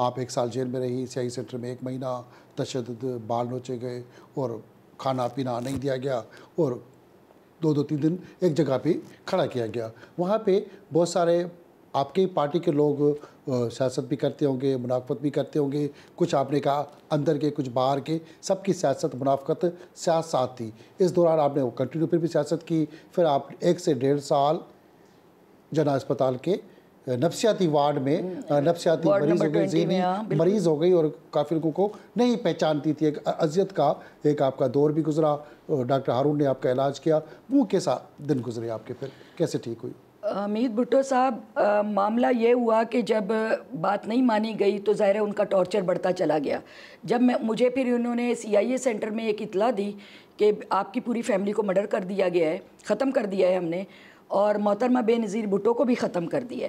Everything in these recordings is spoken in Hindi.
आप एक साल जेल में रही सियाही सेंटर में एक महीना तशद बाल नोचे गए और खाना पीना नहीं दिया गया और दो दो तीन दिन एक जगह पे खड़ा किया गया वहाँ पे बहुत सारे आपके पार्टी के लोग सियासत भी करते होंगे मुनाफत भी करते होंगे कुछ आपने कहा अंदर के कुछ बाहर के सबकी सियासत मुनाफत साथ साथ थी इस दौरान आपने कंटिन्यू फिर भी सियासत की फिर आप एक से डेढ़ साल जना अस्पताल के नफसियाती वार्ड में हम्म। नफसियाती हाँ, मरीज हो गई जहनी मरीज़ हो गई और काफ़ी लोगों को नहीं पहचानती थी एक अजियत का एक आपका दौर भी गुजरा डॉक्टर हारून ने आपका इलाज किया वो कैसा दिन गुजरे आपके फिर कैसे ठीक हुई अमीत भुट्टो साहब मामला ये हुआ कि जब बात नहीं मानी गई तो ज़ाहिर है उनका टॉर्चर बढ़ता चला गया जब मैं मुझे फिर उन्होंने सीआईए सेंटर में एक इतला दी कि आपकी पूरी फैमिली को मर्डर कर दिया गया है ख़त्म कर दिया है हमने और मोहतरमा बेनज़ीर भुटो को भी ख़त्म कर दिया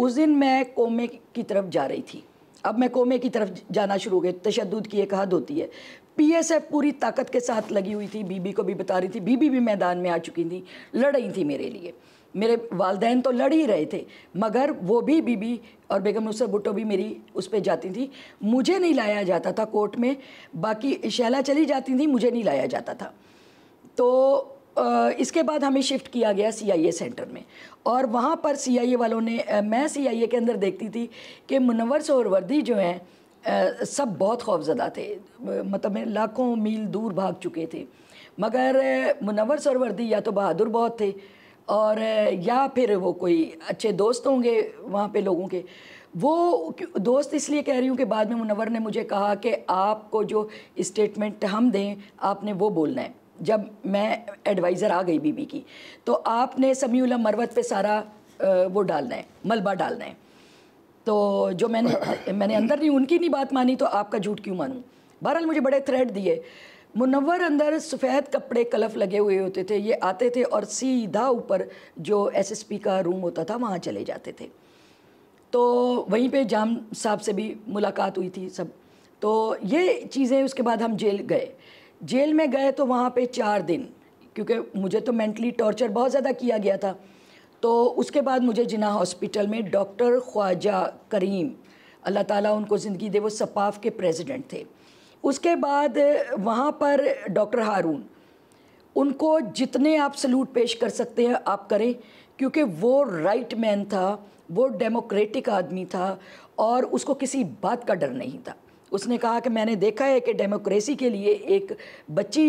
उस दिन मैं कोमे की तरफ जा रही थी अब मैं कोमे की तरफ जाना शुरू हो गई तशद की एक हद होती है पीएसएफ पूरी ताकत के साथ लगी हुई थी बीबी को भी बता रही थी बीबी भी मैदान में आ चुकी थी लड़ रही थी मेरे लिए मेरे वालदेन तो लड़ ही रहे थे मगर वो भी बीबी और बेगम नुसर भुट्टो भी मेरी उस पर जाती थी मुझे नहीं लाया जाता था कोर्ट में बाकी शैला चली जाती थी मुझे नहीं लाया जाता था तो इसके बाद हमें शिफ्ट किया गया सीआईए सेंटर में और वहाँ पर सीआईए वालों ने मैं सीआईए के अंदर देखती थी कि मुनवर वर्दी जो हैं सब बहुत खौफजदा थे मतलब लाखों मील दूर भाग चुके थे मगर मुनवर वर्दी या तो बहादुर बहुत थे और या फिर वो कोई अच्छे दोस्त होंगे वहाँ पे लोगों के वो दोस्त इसलिए कह रही हूँ कि बाद में मुनवर ने मुझे कहा कि आपको जो स्टेटमेंट हम दें आपने वो बोलना है जब मैं एडवाइज़र आ गई बीबी की तो आपने समीउल्ला मरवत पे सारा वो डालना है मलबा डालना है तो जो मैंने मैंने अंदर नहीं उनकी नहीं बात मानी तो आपका झूठ क्यों मानूँ बहरहाल मुझे बड़े थ्रेड दिए मुनवर अंदर सफ़ेद कपड़े कलफ लगे हुए होते थे ये आते थे और सीधा ऊपर जो एसएसपी का रूम होता था वहाँ चले जाते थे तो वहीं पे जाम साहब से भी मुलाकात हुई थी सब तो ये चीज़ें उसके बाद हम जेल गए जेल में गए तो वहाँ पे चार दिन क्योंकि मुझे तो मेंटली टॉर्चर बहुत ज़्यादा किया गया था तो उसके बाद मुझे जिना हॉस्पिटल में डॉक्टर ख्वाजा करीम अल्लाह ताला उनको ज़िंदगी दे वो सपाफ के प्रेसिडेंट थे उसके बाद वहाँ पर डॉक्टर हारून उनको जितने आप सलूट पेश कर सकते हैं आप करें क्योंकि वो राइट मैन था वो डेमोक्रेटिक आदमी था और उसको किसी बात का डर नहीं था उसने कहा कि मैंने देखा है कि डेमोक्रेसी के लिए एक बच्ची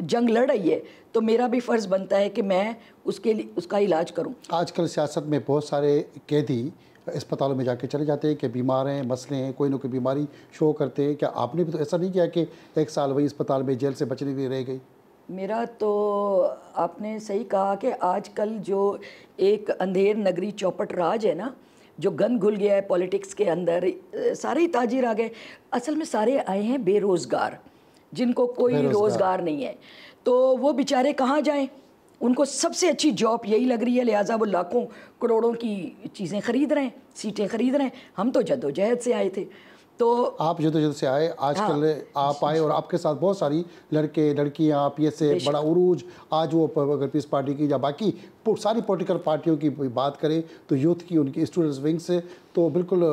जंग लड़ रही है तो मेरा भी फ़र्ज़ बनता है कि मैं उसके लिए उसका इलाज करूं आजकल सियासत में बहुत सारे कैदी अस्पतालों में जाके चले जाते हैं कि बीमार हैं मसले हैं कोई ना कोई बीमारी शो करते हैं क्या आपने भी तो ऐसा नहीं किया कि एक साल वही अस्पताल में जेल से बचने के रह गई मेरा तो आपने सही कहा कि आजकल जो एक अंधेर नगरी चौपट राज है ना जो गन घुल गया है पॉलिटिक्स के अंदर सारे ही ताजिर आ गए असल में सारे आए हैं बेरोज़गार जिनको कोई रोज़गार नहीं है तो वो बेचारे कहाँ जाएँ उनको सबसे अच्छी जॉब यही लग रही है लिहाजा वो लाखों करोड़ों की चीज़ें ख़रीद रहे हैं सीटें ख़रीद रहे हैं हम तो जदोजहद से आए थे तो आप जदोजहद से आए आजकल हाँ, आप आए और आपके साथ बहुत सारी लड़के लड़कियाँ पी एस बड़ा उरूज आज वो अगर पीस पार्टी की या बाकी सारी पोलिटिकल पार्टियों की बात करें तो यूथ की उनकी स्टूडेंट्स विंग से तो बिल्कुल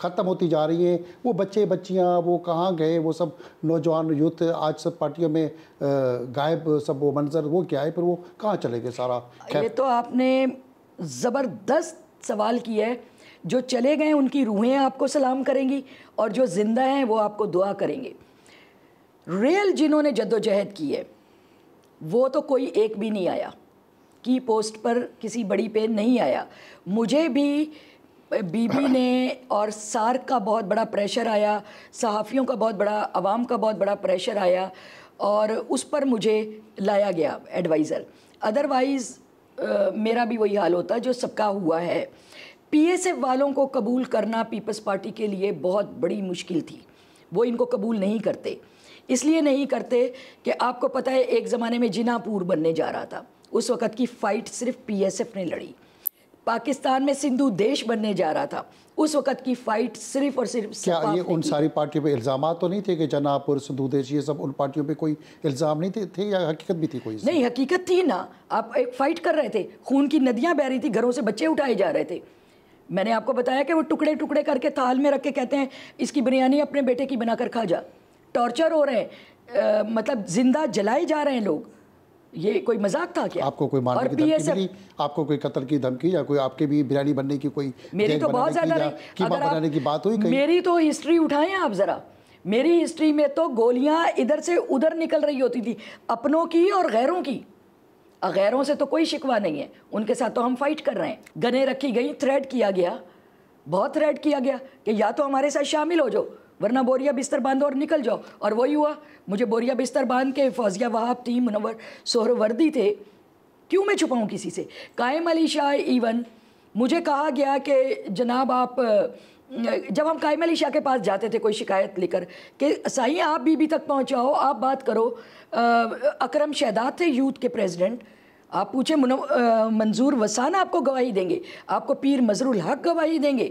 ख़त्म होती जा रही है वो बच्चे बच्चियाँ वो कहाँ गए वो सब नौजवान यूथ आज सब पार्टियों में गायब सब वो मंजर वो क्या है पर वो कहाँ चले गए सारा ये तो आपने ज़बरदस्त सवाल किया है जो चले गए उनकी रूहें आपको सलाम करेंगी और जो ज़िंदा हैं वो आपको दुआ करेंगे रियल जिन्होंने जद्दोजहद की है वो तो कोई एक भी नहीं आया की पोस्ट पर किसी बड़ी पे नहीं आया मुझे भी बीबी ने और सार्क का बहुत बड़ा प्रेशर आया सहाफ़ियों का बहुत बड़ा आवाम का बहुत बड़ा प्रेशर आया और उस पर मुझे लाया गया एडवाइज़र अदरवाइज़ मेरा भी वही हाल होता जो सबका हुआ है पीएसएफ वालों को कबूल करना पीपल्स पार्टी के लिए बहुत बड़ी मुश्किल थी वो इनको कबूल नहीं करते इसलिए नहीं करते कि आपको पता है एक ज़माने में जिनापुर बनने जा रहा था उस वक़्त की फ़ाइट सिर्फ पीएसएफ ने लड़ी पाकिस्तान में सिंधु देश बनने जा रहा था उस वक़्त की फ़ाइट सिर्फ और सिर्फ क्या ये उन सारी पार्टियों पे इल्ज़ाम तो नहीं थे कि जनापुर सिंधु देश ये सब उन पार्टियों पे कोई इल्ज़ाम नहीं थे, थे या हकीकत भी थी कोई नहीं हकीकत थी ना आप एक फ़ाइट कर रहे थे खून की नदियाँ बह रही थी घरों से बच्चे उठाए जा रहे थे मैंने आपको बताया कि वो टुकड़े टुकड़े करके थाल में रख के कहते हैं इसकी बिरयानी अपने बेटे की बनाकर खा जा टॉर्चर हो रहे हैं आ, मतलब जिंदा जलाए जा रहे हैं लोग ये कोई मजाक था क्या आपको कोई मारने की धमकी मिली आपको कोई कत्ल की धमकी या कोई आपके भी बिरयानी बनने की कोई मेरी तो बहुत ज़्यादा बनाने की बात हुई मेरी तो हिस्ट्री उठाएं आप ज़रा मेरी हिस्ट्री में तो गोलियां इधर से उधर निकल रही होती थी अपनों की और गैरों की गैरों से तो कोई शिकवा नहीं है उनके साथ तो हम फाइट कर रहे हैं गने रखी गई थ्रेड किया गया बहुत थ्रेड किया गया कि या तो हमारे साथ शामिल हो जाओ वरना बोरिया बिस्तर बांधो और निकल जाओ और वही हुआ मुझे बोरिया बिस्तर बांध के फौजिया वहाब टीम मुनवर सोहरवर्दी थे क्यों मैं छुपाऊँ किसी से कायम अली शाह इवन मुझे कहा गया कि जनाब आप जब हम कायम अली शाह के पास जाते थे कोई शिकायत लेकर कि सही आप बीबी तक पहुंचाओ आप बात करो आ, अकरम शहदाद थे यूथ के प्रेसिडेंट आप पूछे मंजूर वसाना आपको गवाही देंगे आपको पीर मजरुल हक गवाही देंगे